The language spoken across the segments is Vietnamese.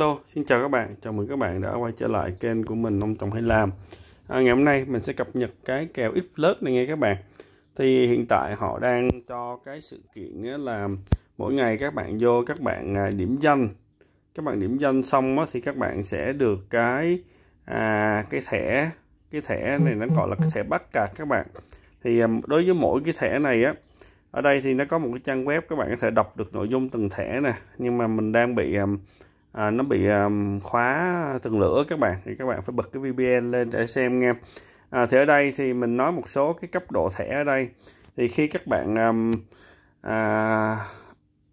Hello, xin chào các bạn, chào mừng các bạn đã quay trở lại kênh của mình Nông Trồng Hay Làm à, Ngày hôm nay mình sẽ cập nhật cái kèo ít flirt này nghe các bạn Thì hiện tại họ đang cho cái sự kiện là mỗi ngày các bạn vô các bạn à, điểm danh Các bạn điểm danh xong thì các bạn sẽ được cái à, cái thẻ Cái thẻ này nó gọi là cái thẻ bắt cạc các bạn Thì à, đối với mỗi cái thẻ này á ở đây thì nó có một cái trang web các bạn có thể đọc được nội dung từng thẻ nè nhưng mà mình đang bị à, à, nó bị um, khóa từng lửa các bạn thì các bạn phải bật cái VPN lên để xem nha à, thì ở đây thì mình nói một số cái cấp độ thẻ ở đây thì khi các bạn um, à,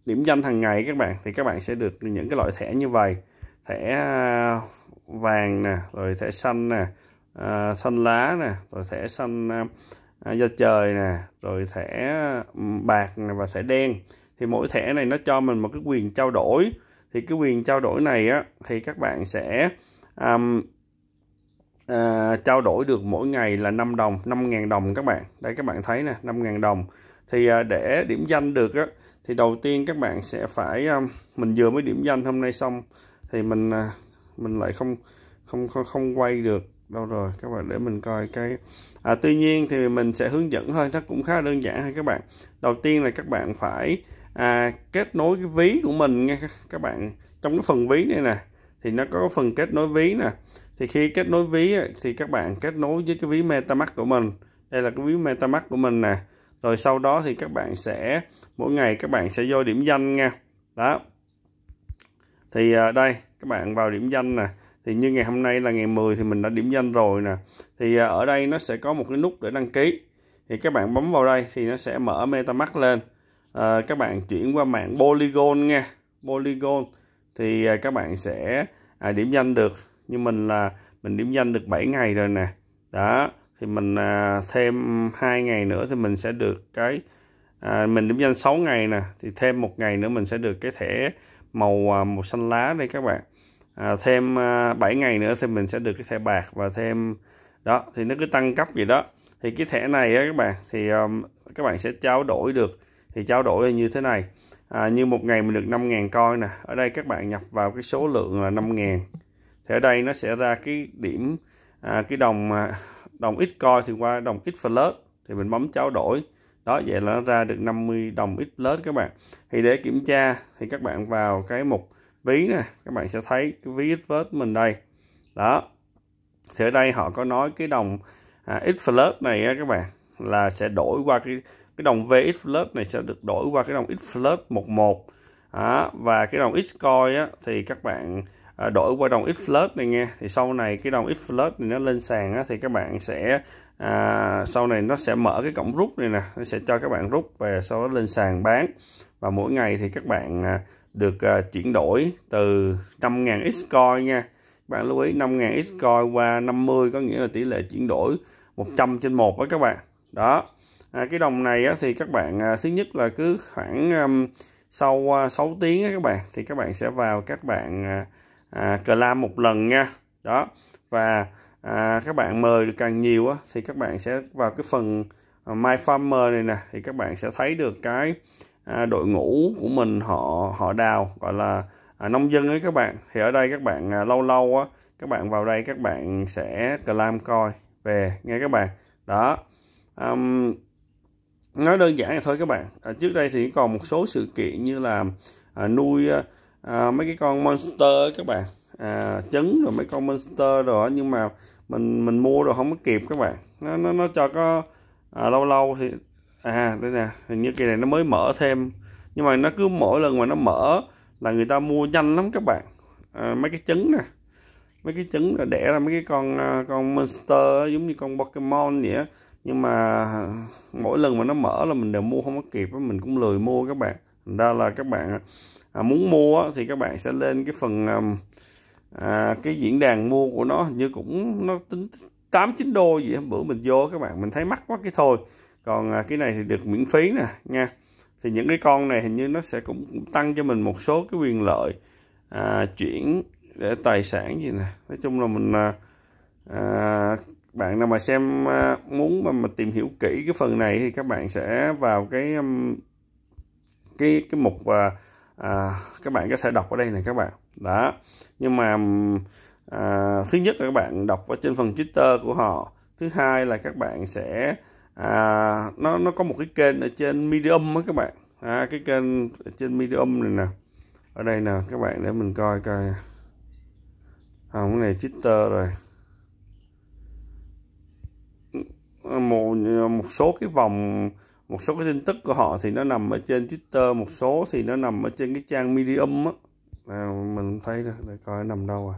điểm danh hàng ngày các bạn thì các bạn sẽ được những cái loại thẻ như vậy thẻ ờ, vàng nè rồi thẻ xanh nè à, xanh lá nè rồi thẻ xanh à, da trời nè rồi thẻ bạc nè và thẻ đen thì mỗi thẻ này nó cho mình một cái quyền trao đổi thì cái quyền trao đổi này á thì các bạn sẽ um, à, trao đổi được mỗi ngày là 5 đồng 5.000 đồng các bạn đây các bạn thấy nè 5.000 đồng thì à, để điểm danh được á thì đầu tiên các bạn sẽ phải à, mình vừa mới điểm danh hôm nay xong thì mình à, mình lại không không không, không quay được đâu rồi các bạn để mình coi cái à, tuy nhiên thì mình sẽ hướng dẫn thôi nó cũng khá đơn giản thôi các bạn đầu tiên là các bạn phải à, kết nối cái ví của mình nha các bạn trong cái phần ví này nè thì nó có phần kết nối ví nè thì khi kết nối ví thì các bạn kết nối với cái ví MetaMask của mình đây là cái ví MetaMask của mình nè rồi sau đó thì các bạn sẽ mỗi ngày các bạn sẽ vô điểm danh nha đó thì à, đây các bạn vào điểm danh nè thì như ngày hôm nay là ngày 10 thì mình đã điểm danh rồi nè thì à, ở đây nó sẽ có một cái nút để đăng ký thì các bạn bấm vào đây thì nó sẽ mở MetaMask lên à, các bạn chuyển qua mạng Polygon nha Polygon thì à, các bạn sẽ à, điểm danh được như mình là mình điểm danh được 7 ngày rồi nè đó thì mình à, thêm hai ngày nữa thì mình sẽ được cái à, mình điểm danh 6 ngày nè thì thêm một ngày nữa mình sẽ được cái thẻ màu à, màu xanh lá đây các bạn à, thêm à, 7 ngày nữa thì mình sẽ được cái thẻ bạc và thêm đó thì nó cứ tăng cấp gì đó thì cái thẻ này á các bạn thì um, các bạn sẽ trao đổi được thì trao đổi là như thế này à, như một ngày mình được 5.000 coi nè ở đây các bạn nhập vào cái số lượng là 5.000 thì ở đây nó sẽ ra cái điểm à, cái đồng đồng ít coi thì qua đồng ít plus thì mình bấm trao đổi đó vậy là nó ra được 50 đồng ít plus các bạn thì để kiểm tra thì các bạn vào cái mục ví nè các bạn sẽ thấy cái ví ít plus mình đây đó thì ở đây họ có nói cái đồng à, ít plus này á, các bạn là sẽ đổi qua cái cái đồng VX Plus này sẽ được đổi qua cái đồng X Plus 11 à, và cái đồng Xcoin á, thì các bạn à, đổi qua đồng X Plus này nghe thì sau này cái đồng X Plus này nó lên sàn á, thì các bạn sẽ à, sau này nó sẽ mở cái cổng rút này nè nó sẽ cho các bạn rút về sau đó lên sàn bán và mỗi ngày thì các bạn à, được à, chuyển đổi từ 5.000 Xcoin nha bạn lưu ý 5.000 Xcoin qua 50 có nghĩa là tỷ lệ chuyển đổi 100 trên 1 đó các bạn đó à, cái đồng này á, thì các bạn à, thứ nhất là cứ khoảng um, sau à, 6 tiếng các bạn thì các bạn sẽ vào các bạn à, à, cờ lam một lần nha đó và à, các bạn mời được càng nhiều á, thì các bạn sẽ vào cái phần à, My Farmer này nè thì các bạn sẽ thấy được cái à, đội ngũ của mình họ họ đào gọi là à, nông dân ấy các bạn thì ở đây các bạn à, lâu lâu á, các bạn vào đây các bạn sẽ cờ lam coi về nghe các bạn đó um, nói đơn giản là thôi các bạn à, trước đây thì còn một số sự kiện như là à, nuôi à, mấy cái con monster các bạn à, trứng rồi mấy con monster rồi nhưng mà mình mình mua rồi không có kịp các bạn nó nó nó cho có à, lâu lâu thì à đây nè hình như kỳ này nó mới mở thêm nhưng mà nó cứ mỗi lần mà nó mở là người ta mua nhanh lắm các bạn à, mấy cái trứng nè mấy cái trứng là đẻ ra mấy cái con à, con monster giống như con pokemon vậy á nhưng mà mỗi lần mà nó mở là mình đều mua không có kịp mình cũng lười mua các bạn Thành ra là các bạn à, muốn mua thì các bạn sẽ lên cái phần à, à cái diễn đàn mua của nó như cũng nó tính tám chín đô gì bữa mình vô các bạn mình thấy mắc quá cái thôi còn à, cái này thì được miễn phí nè nha thì những cái con này hình như nó sẽ cũng, cũng tăng cho mình một số cái quyền lợi à, chuyển để tài sản gì nè nói chung là mình à, à, bạn nào mà xem à, muốn mà, mà tìm hiểu kỹ cái phần này thì các bạn sẽ vào cái cái cái mục à, à, các bạn có thể đọc ở đây này các bạn đó nhưng mà à, thứ nhất là các bạn đọc ở trên phần Twitter của họ thứ hai là các bạn sẽ à, nó nó có một cái kênh ở trên Medium á các bạn à, cái kênh trên Medium này nè ở đây nè các bạn để mình coi coi à, cái này Twitter rồi một một số cái vòng một số cái tin tức của họ thì nó nằm ở trên Twitter một số thì nó nằm ở trên cái trang Medium á à, mình thấy rồi để coi nằm đâu à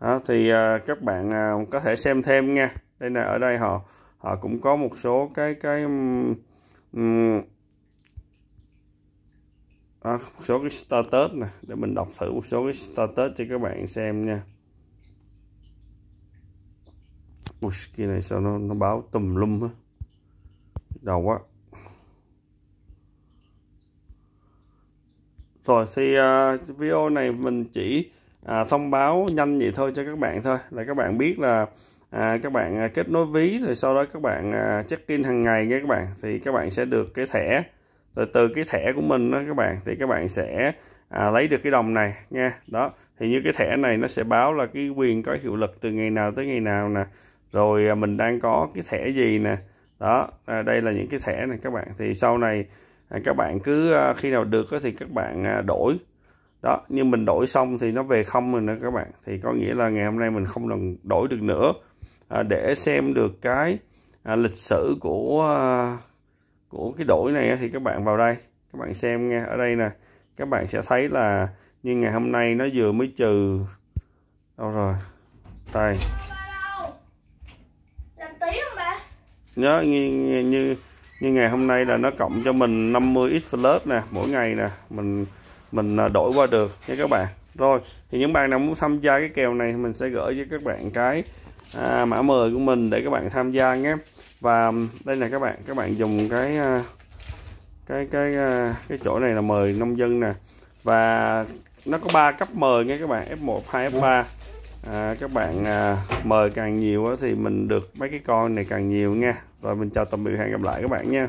đó, thì à, các bạn à, có thể xem thêm nha đây là ở đây họ họ cũng có một số cái cái um, à, một số cái status nè để mình đọc thử một số cái status cho các bạn xem nha push kia này sao nó nó báo tùm lum á đầu quá rồi thì uh, video này mình chỉ uh, thông báo nhanh vậy thôi cho các bạn thôi là các bạn biết là à, các bạn à, kết nối ví rồi sau đó các bạn à, check in hàng ngày nha các bạn thì các bạn sẽ được cái thẻ rồi từ cái thẻ của mình đó các bạn thì các bạn sẽ à, lấy được cái đồng này nha đó thì như cái thẻ này nó sẽ báo là cái quyền có hiệu lực từ ngày nào tới ngày nào nè rồi à, mình đang có cái thẻ gì nè đó à, đây là những cái thẻ này các bạn thì sau này à, các bạn cứ khi nào được thì các bạn đổi đó nhưng mình đổi xong thì nó về không rồi nữa các bạn thì có nghĩa là ngày hôm nay mình không cần đổi được nữa để xem được cái lịch sử của của cái đổi này thì các bạn vào đây các bạn xem nghe ở đây nè các bạn sẽ thấy là như ngày hôm nay nó vừa mới trừ đâu rồi đây nhớ như, như như ngày hôm nay là nó cộng cho mình 50 x plus nè mỗi ngày nè mình mình à, đổi qua được nha các bạn rồi thì những bạn nào muốn tham gia cái kèo này mình sẽ gửi cho các bạn cái à, mã mời của mình để các bạn tham gia nhé và đây là các bạn các bạn dùng cái à, cái cái à, cái chỗ này là mời nông dân nè và nó có ba cấp mời nha các bạn F1 2 F3 à, các bạn à, mời càng nhiều thì mình được mấy cái con này càng nhiều nha rồi mình chào tạm biệt hẹn gặp lại các bạn nha